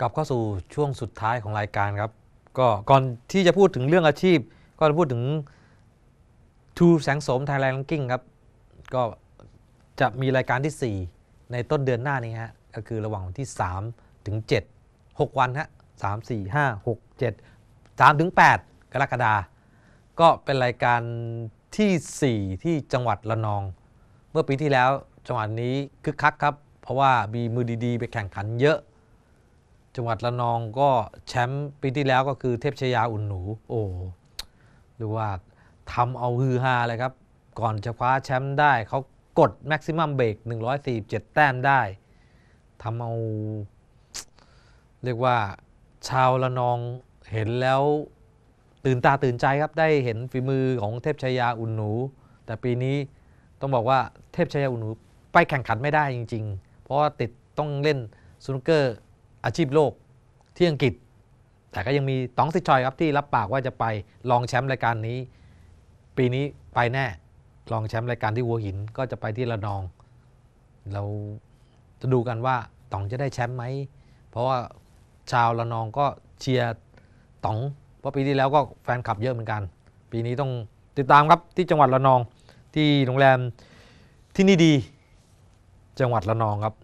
กลับเข้าสู่ช่วงสุดท้ายของรายการครับ ก็ก่อนที่จะพูดถึงเรื่องอาชีพ ก็จะพูดถึง ทูแสงสมไทยแลนด์ลังกิ้งครับก็จะมีรายการที่ 4 ในต้นเดือนหน้านี้ฮะก็คือระหว่างวันที่3ถึง7 6 วันฮะ3 4 5 6 7 3ถึง8กรกฎาก็เป็นรายการที่ 4 ที่จังหวัดระนอง เมื่อปีที่แล้วจังหวัดนี้คึกคักครับเพราะว่ามีมือดีๆไปแข่งขันเยอะจังหวัดระนองก็แชมป์ปีที่แล้วก็คือเทพชยาอุ่นหนู โอ้หรือว่าทำเอาฮือฮาเลยครับ ก่อนจะคว้าแชมป์ได้เขากดแม็กซิมัมเบรก147แต้มได้ทำเอา เรียกว่าชาวระนองเห็นแล้วตื่นตาตื่นใจครับได้เห็นฝีมือของเทพชยาอุ่นหนู แต่ปีนี้ต้องบอกว่าเทพชยาอุ่นหนูไปแข่งขันไม่ได้จริง ๆ เพราะว่าติดต้องเล่นสนเกอร์อาชีพโลกที่อังกฤษ แต่ก็ยังมีตองซิชอยครับที่รับปากว่าจะไปลองแชมป์รายการนี้ ปีนี้ไปแน่ ลองแชมป์รายการที่วัวหินก็จะไปที่ระนอง เราจะดูกันว่าตองจะได้แชมป์ไหม เพราะว่าชาวระนองก็เชียร์ตอง เพราะปีที่แล้วก็แฟนคลับเยอะเหมือนกัน ปีนี้ต้องติดตามครับที่จังหวัดระนองที่โรงแรมที่นี่ดีจังหวัดระนองครับ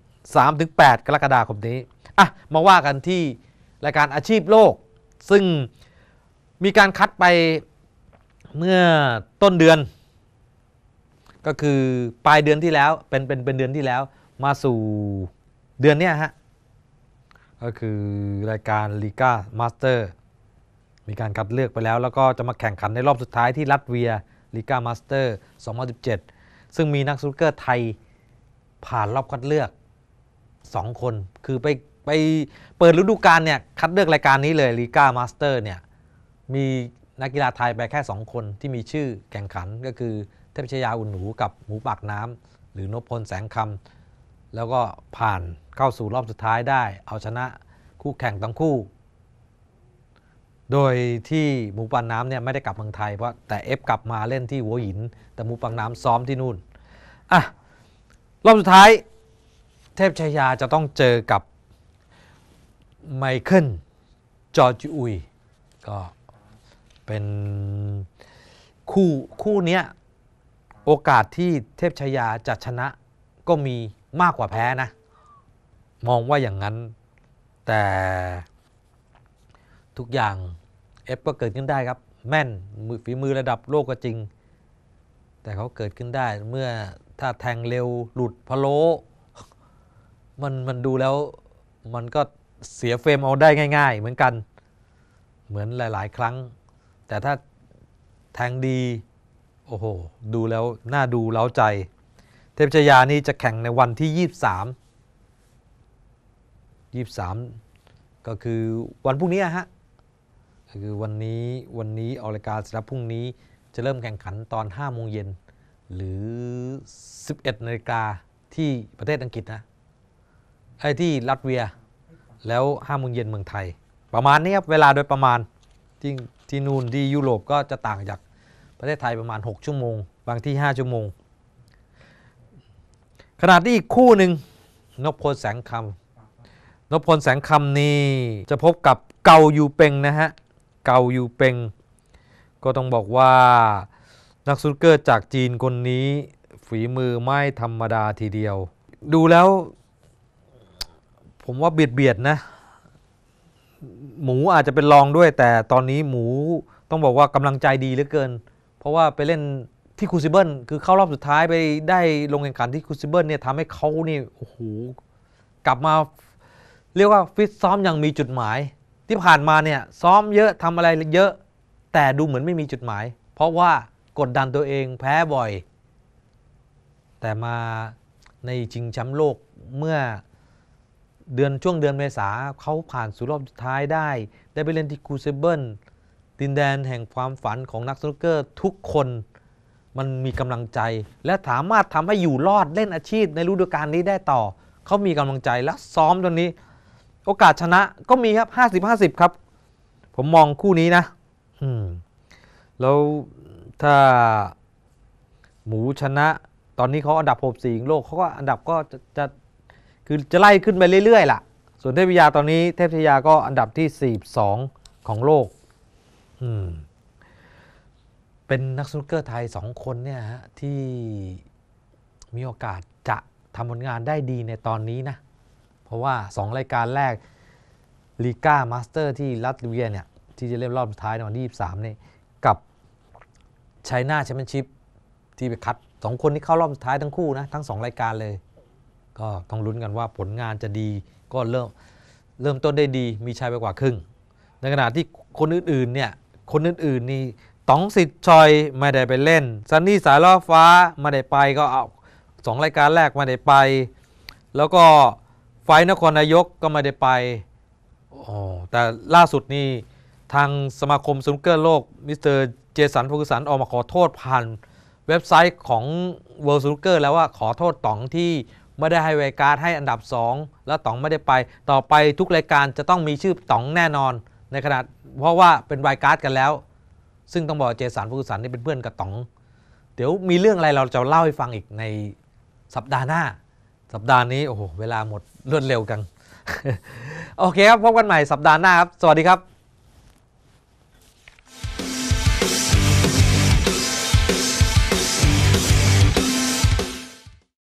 3-8 กรกฎาคมนี้อะมาว่ากันที่ รายการอาชีพโลก ซึ่งมีการคัดไปเมื่อต้นเดือน ก็คือปลายเดือนที่แล้วเป็นเป็นเป็นเดือนที่แล้วมาสู่เดือนเนี้ยฮะก็คือรายการลีกามาสเตอร์มีการคัดเลือกไปแล้วแล้วก็จะมาแข่งขันในรอบสุดท้ายที่ลัตเวียลีกามาสเตอร์ 2017 ซึ่งมีนักสุกเกอร์ไทยผ่านรอบคัดเลือก 2 คนคือไปไปเปิดฤดูกาลเนี่ยคัดเลือกรายการนี้เลยลีกามาสเตอร์เนี่ยมีนักกีฬาไทยไปแค่ 2 คนที่มีชื่อแข่งขันก็คือเทพชยาอุ่นหนูกับหมูปากน้ำ หรือนพพลแสงคำ แล้วก็ผ่านเข้าสู่รอบสุดท้ายได้ เอาชนะคู่แข่งทั้งคู่ โดยที่หมูปากน้ำเนี่ยไม่ได้กลับเมืองไทยเพราะแต่เอฟกลับมาเล่นที่หัวหิน แต่หมูปากน้ำซ้อมที่นู่นอ่ะรอบสุดท้าย เทพชยาจะต้องเจอกับไมเคิลจอร์จอุยก็เป็นคู่ คู่เนี้ย โอกาสที่เทพชยาจะชนะก็มีมากกว่าแพ้นะ มองว่าอย่างนั้นแต่ทุกอย่าง เอฟก็เกิดขึ้นได้ครับ แม่นมือฝีมือระดับโลกก็จริง แต่เขาเกิดขึ้นได้เมื่อถ้าแทงเร็วหลุดพะโลมันมันดูแล้วมันก็เสียเฟรม เอาได้ง่ายๆ เหมือนกันเหมือนหลายๆครั้ง แต่ถ้าแทงดี โอ้โห ดูแล้วน่าดูเล้าใจ เทพชยานี่จะแข่งในวันที่ 23 23 ก็คือวันพรุ่งนี้ฮะคือวันนี้วันนี้ออลรกาสรับพรุ่งนี้จะเริ่มแข่งขันตอน 5 โมงเย็น หรือ 11นาฬิกาที่ประเทศอังกฤษนะไอ้ที่ ลัตเวียแล้วห้าโมงเย็นเมืองไทย ประมาณนี้ครับเวลาโดยประมาณที่ที่นูน่นที่ยุโรปก็จะต่างจากประเทศไทยประมาณ 6 ชั่วโมง บางที่5ชั่วโมง ขนาดที่อีกคู่หนึ่งนพพลแสงคำนพพลแสงคำนี่จะพบกับเกาอยู่เป็งนะฮะเกาอยู่เป็งก็ต้องบอกว่านักุูเกอร์จากจีนคนนี้ ฝีมือไม่ธรรมดาทีเดียว ดูแล้วผมว่า เบียดเบียดนะหมูอาจจะเป็นรองด้วย แต่ตอนนี้หมูต้องบอกว่ากำลังใจดีเหลือเกิน เพราะว่าไปเล่นที่คูซิเบิลคือเข้ารอบสุดท้ายไปได้ลงแข่งขันที่คูซิเบิลเนี่ยทำให้เขานี่โอ้โหกลับมาเรียกว่าฟิตซ้อมอย่างมีจุดหมาย ที่ผ่านมาเนี่ยซ้อมเยอะทำอะไรเยอะ แต่ดูเหมือนไม่มีจุดหมาย เพราะว่ากดดันตัวเองแพ้บ่อย แต่มาในชิงแชมป์โลกเมื่อเดือนช่วงเดือนเมษาเขาผ่านสู่รอบสุดท้ายได้ ได้ไปเล่นที่คูเซเบิลดินแดนแห่งความฝันของนักสนุกเกอร์ทุกคน มันมีกำลังใจ และสามารถทำให้อยู่รอดเล่นอาชีพในฤดูกาลนี้ได้ต่อ เขามีกำลังใจและซ้อมตอนนี้ โอกาสชนะก็มีครับ 50-50 ครับ ผมมองคู่นี้นะแล้วถ้าหมูชนะ ตอนนี้เขาอันดับ64ของโลกเขาก็อันดับก็จะจะคือจะไล่ขึ้นไปเรื่อย ๆ ล่ะ ส่วนเทพธิยาตอนนี้เทพธิยาก็อันดับที่ 42 ของโลกอืมเป็นนักสนุกเกอร์ไทย 2 คนเนี่ยฮะที่มีโอกาสจะทำผลงานได้ดีในตอนนี้นะ เพราะว่า 2 รายการแรกลีก้ามาสเตอร์ที่รัสเซียเนี่ยที่จะเล่นรอบสุดท้ายในวันที่ 23นี่กับไชน่าแชมเปี้ยนชิพที่ไปคัด 2 คนที่เข้ารอบสุดท้ายทั้งคู่นะทั้ง 2 รายการเลยก็ต้องลุ้นกันว่าผลงานจะดีก็เริ่มเริ่มต้นได้ดีมีชัยไปกว่าครึ่ง ในขณะที่คนอื่นๆเนี่ย คนอื่นๆนี่ต๋องสิทธิ์ชอยไม่ได้ไปเล่น ซันนี่สายล่อฟ้าไม่ได้ไปก็เอาสองรายการแรกไม่ได้ไป แล้วก็ไฟนครนายกก็ไม่ได้ไป๋อแต่ล่าสุดนี่ ทางสมาคมสนุกเกอร์โลกมิสเตอร์เจสันฟูกุสันออกมาขอโทษผ่านเว็บไซต์ของ World Snooker แล้วว่าขอโทษต๋องที่ไม่ได้ให้เวการ์ด ให้อันดับ2แล้วต๋องไม่ได้ไป ต่อไปทุกรายการจะต้องมีชื่อต๋องแน่นอน ในขณะเพราะว่าเป็นไวการ์ด กันแล้ว ซึ่งต้องบอกเจสันฟูสันนี่เป็นเพื่อนกับต๋อง เดี๋ยวมีเรื่องอะไรเราจะเล่าให้ฟังอีกในสัปดาห์หน้า สัปดาห์นี้โอ้โหเวลาหมดรวดเร็วกัน โอเคครับพบกันใหม่สัปดาห์หน้าครับ สวัสดีครับ